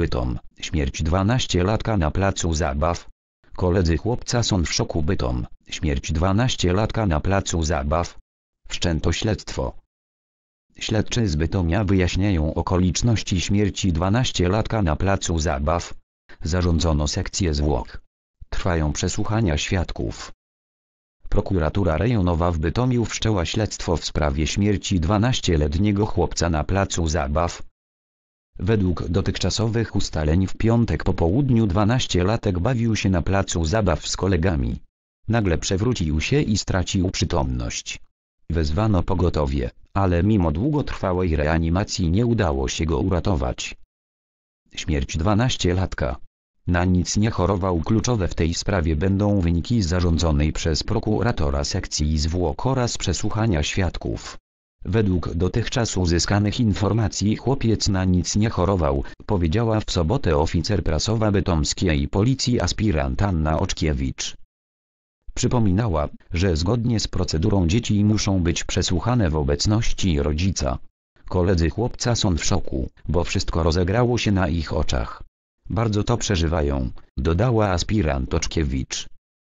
Bytom, śmierć 12-latka na placu zabaw. Koledzy chłopca są w szoku Bytom, śmierć 12-latka na placu zabaw. Wszczęto śledztwo. Śledczy z Bytomia wyjaśniają okoliczności śmierci 12-latka na placu zabaw. Zarządzono sekcję zwłok. Trwają przesłuchania świadków. Prokuratura rejonowa w Bytomiu wszczęła śledztwo w sprawie śmierci 12-letniego chłopca na placu zabaw. Według dotychczasowych ustaleń w piątek po południu 12-latek bawił się na placu zabaw z kolegami. Nagle przewrócił się i stracił przytomność. Wezwano pogotowie, ale mimo długotrwałej reanimacji nie udało się go uratować. Śmierć 12-latka. Na nic nie chorował kluczowe w tej sprawie będą wyniki zarządzonej przez prokuratora sekcji zwłok oraz przesłuchania świadków. Według dotychczas uzyskanych informacji chłopiec na nic nie chorował, powiedziała w sobotę oficer prasowa bytomskiej policji aspirant Anna Oczkiewicz. Przypominała, że zgodnie z procedurą dzieci muszą być przesłuchane w obecności rodzica. Koledzy chłopca są w szoku, bo wszystko rozegrało się na ich oczach. Bardzo to przeżywają, dodała aspirant Oczkiewicz.